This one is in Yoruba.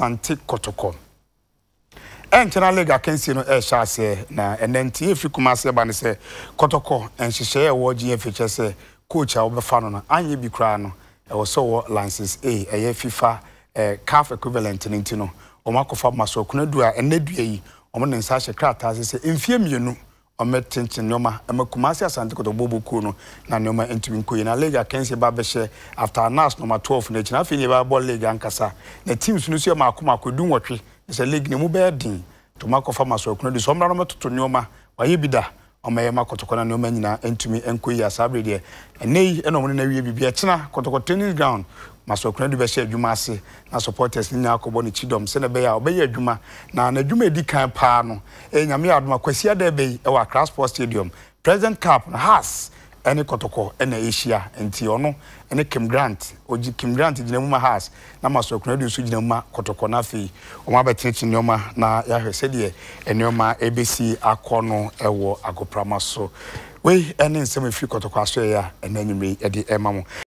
asante kɔtɔkɔ ɛnkyɛn alega kɛnsee no ɛhyɛ aseɛ na ɛnɛ nti efi kumase aba ne sɛ kɔtɔkɔ nhyehyɛ ɛwɔ gye efi kyɛ sɛ coach a wɔbɛfa no no anyɛ bi koraa no ɛwɔ sɛ wɔ lances a ɛyɛ fifa ɛɛ e caf equivalent ne nti no wɔn akɔfa maso okuna du a ɛnɛ dua yi wɔn ne nsa ahyɛ krataa sɛ mfie mmienu ɔmɛtenten nneɛma ɛmɛ kumasi asante kɔtɔbobo kuro no na nneɛma ntumi nko yi na league akansi ba bɛhyɛ after nurse nɔma twelve n'akyi na afei yɛ ba bɔ league ankasa na teams no so yɛ mako mako edu nwɔtwe ɛsɛ league ne mu bɛyɛ den toma kɔfa ma so ɛkuna no mɛtoto nneɛma wayɛ bi da ɔmɛyɛ ma kɔtɔkɔ na nneɛma nyinaa ntumi nkɔ yi asaa bere deɛ ɛnɛ yi ɛna ɔmo na awie biribi kɔtɔkɔ tennis ground masɔkuna de bɛhyɛ adwuma ase na supporters ne nyinaa akɔbɔ ne kyidɔm sɛnɛ bɛyɛ a ɔbɛyɛ adwuma na n'adwuma edi kan paa no ɛnyame adoma kwasi adɛbɛ yi ɛwɔ akra sports stadium president cup na haas ne kɔtɔkɔ na ehyia nti ɔno ne kim grant ogyi kim grant gyina mu ma house na maso akunadu nso gyina mu ma kɔtɔkɔ na afei wɔn abɛtenetene nneɛma na yɛahwɛ sɛdeɛ nneɛma ebesi akɔ no wɔ agoprama so wei ne nsɛm efi kɔtɔkɔ aso yɛ a ɛna enyim yi yɛde ɛma mo.